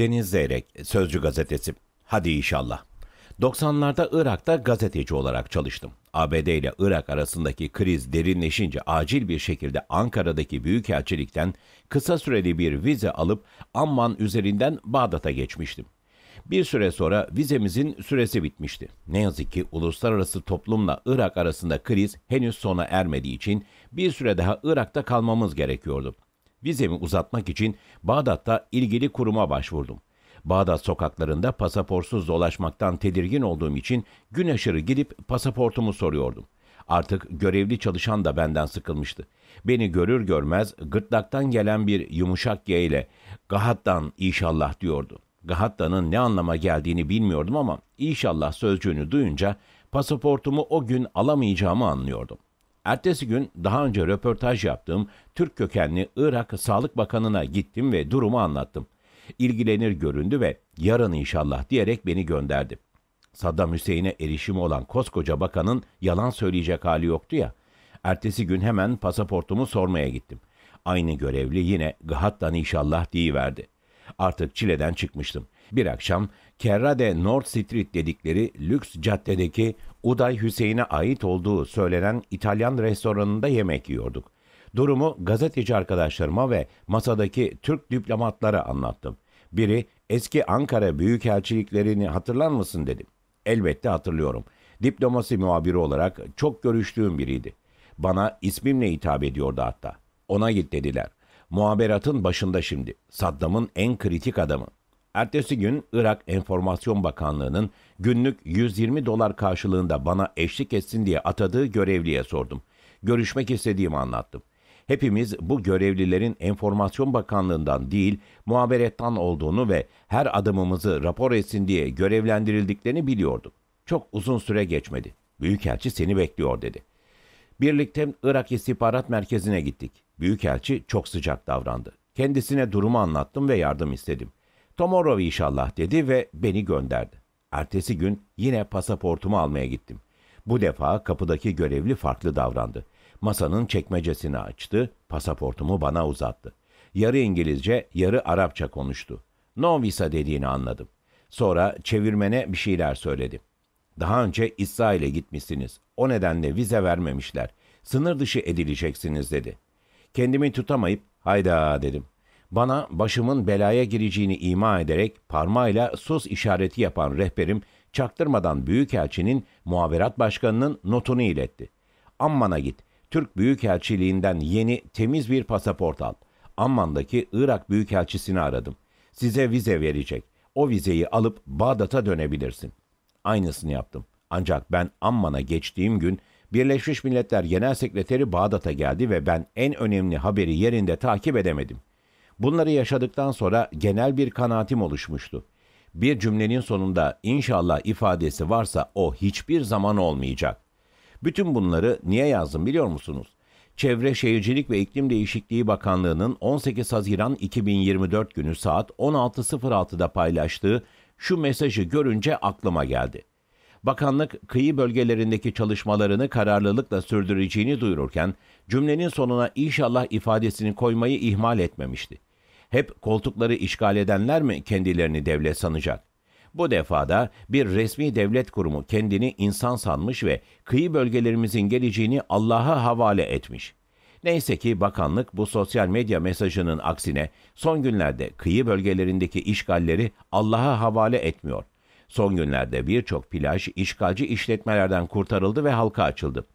Deniz Zeyrek, Sözcü Gazetesi. Hadi inşallah. 90'larda Irak'ta gazeteci olarak çalıştım. ABD ile Irak arasındaki kriz derinleşince acil bir şekilde Ankara'daki büyükelçilikten kısa süreli bir vize alıp Amman üzerinden Bağdat'a geçmiştim. Bir süre sonra vizemizin süresi bitmişti. Ne yazık ki uluslararası toplumla Irak arasında kriz henüz sona ermediği için bir süre daha Irak'ta kalmamız gerekiyordu. Vizemi uzatmak için Bağdat'ta ilgili kuruma başvurdum. Bağdat sokaklarında pasaportsuz dolaşmaktan tedirgin olduğum için gün aşırı gidip pasaportumu soruyordum. Artık görevli çalışan da benden sıkılmıştı. Beni görür görmez gırtlaktan gelen bir yumuşak G ile Gahattan inşallah diyordu. Gahatta'nın ne anlama geldiğini bilmiyordum ama inşallah sözcüğünü duyunca pasaportumu o gün alamayacağımı anlıyordum. Ertesi gün daha önce röportaj yaptığım Türk kökenli Irak Sağlık Bakanı'na gittim ve durumu anlattım. İlgilenir göründü ve yarın inşallah diyerek beni gönderdi. Saddam Hüseyin'e erişimi olan koskoca bakanın yalan söyleyecek hali yoktu ya. Ertesi gün hemen pasaportumu sormaya gittim. Aynı görevli yine gıhattan inşallah verdi. Artık çileden çıkmıştım bir akşam Kerrade North Street dedikleri lüks caddedeki Uday Hüseyin'e ait olduğu söylenen İtalyan restoranında yemek yiyorduk. Durumu gazeteci arkadaşlarıma ve masadaki Türk diplomatlara anlattım. Biri eski Ankara büyükelçiliklerini hatırlar mısın dedim. Elbette hatırlıyorum. Diplomasi muhabiri olarak çok görüştüğüm biriydi. Bana ismimle hitap ediyordu hatta. Ona git dediler. Muhaberatın başında şimdi. Saddam'ın en kritik adamı. Ertesi gün Irak Enformasyon Bakanlığı'nın günlük 120 dolar karşılığında bana eşlik etsin diye atadığı görevliye sordum. Görüşmek istediğimi anlattım. Hepimiz bu görevlilerin Enformasyon Bakanlığından değil, muhaberettan olduğunu ve her adımımızı rapor etsin diye görevlendirildiklerini biliyorduk. Çok uzun süre geçmedi. Büyükelçi seni bekliyor dedi. Birlikte Irak İstihbarat Merkezi'ne gittik. Büyükelçi çok sıcak davrandı. Kendisine durumu anlattım ve yardım istedim. Tomorrow inşallah dedi ve beni gönderdi. Ertesi gün yine pasaportumu almaya gittim. Bu defa kapıdaki görevli farklı davrandı. Masanın çekmecesini açtı, pasaportumu bana uzattı. Yarı İngilizce, yarı Arapça konuştu. No visa dediğini anladım. Sonra çevirmene bir şeyler söyledim. Daha önce İsrail'e gitmişsiniz. O nedenle vize vermemişler. Sınır dışı edileceksiniz dedi. Kendimi tutamayıp hayda dedim. Bana başımın belaya gireceğini ima ederek parmağıyla sus işareti yapan rehberim çaktırmadan Büyükelçinin muhaberat başkanının notunu iletti. Amman'a git. Türk Büyükelçiliğinden yeni temiz bir pasaport al. Amman'daki Irak Büyükelçisini aradım. Size vize verecek. O vizeyi alıp Bağdat'a dönebilirsin. Aynısını yaptım. Ancak ben Amman'a geçtiğim gün Birleşmiş Milletler Genel Sekreteri Bağdat'a geldi ve ben en önemli haberi yerinde takip edemedim. Bunları yaşadıktan sonra genel bir kanaatim oluşmuştu. Bir cümlenin sonunda inşallah ifadesi varsa o hiçbir zaman olmayacak. Bütün bunları niye yazdım biliyor musunuz? Çevre Şehircilik ve İklim Değişikliği Bakanlığı'nın 18 Haziran 2024 günü saat 16.06'da paylaştığı şu mesajı görünce aklıma geldi. Bakanlık kıyı bölgelerindeki çalışmalarını kararlılıkla sürdüreceğini duyururken cümlenin sonuna inşallah ifadesini koymayı ihmal etmemişti. Hep koltukları işgal edenler mi kendilerini devlet sanacak? Bu defada bir resmi devlet kurumu kendini insan sanmış ve kıyı bölgelerimizin geleceğini Allah'a havale etmiş. Neyse ki bakanlık bu sosyal medya mesajının aksine son günlerde kıyı bölgelerindeki işgalleri Allah'a havale etmiyor. Son günlerde birçok plaj işgalci işletmelerden kurtarıldı ve halka açıldı.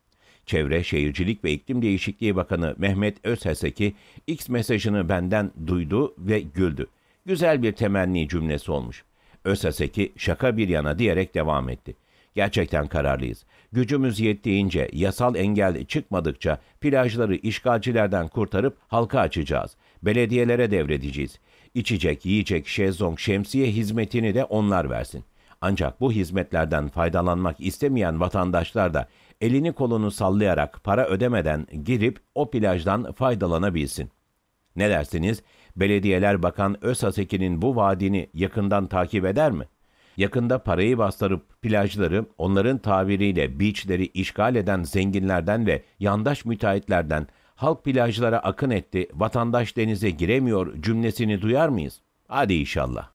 Çevre, Şehircilik ve İklim Değişikliği Bakanı Mehmet Özheseki X mesajını benden duydu ve güldü. Güzel bir temenni cümlesi olmuş. Özheseki şaka bir yana diyerek devam etti. Gerçekten kararlıyız. Gücümüz yettiğince, yasal engel çıkmadıkça plajları işgalcilerden kurtarıp halka açacağız. Belediyelere devredeceğiz. İçecek, yiyecek, şezlong, şemsiye hizmetini de onlar versin. Ancak bu hizmetlerden faydalanmak istemeyen vatandaşlar da elini kolunu sallayarak para ödemeden girip o plajdan faydalanabilsin. Ne dersiniz? Belediyeler Bakan Özhaseki'nin bu vaadini yakından takip eder mi? Yakında parayı bastırıp plajları, onların tabiriyle beachleri işgal eden zenginlerden ve yandaş müteahhitlerden halk plajlara akın etti, vatandaş denize giremiyor cümlesini duyar mıyız? Hadi inşallah.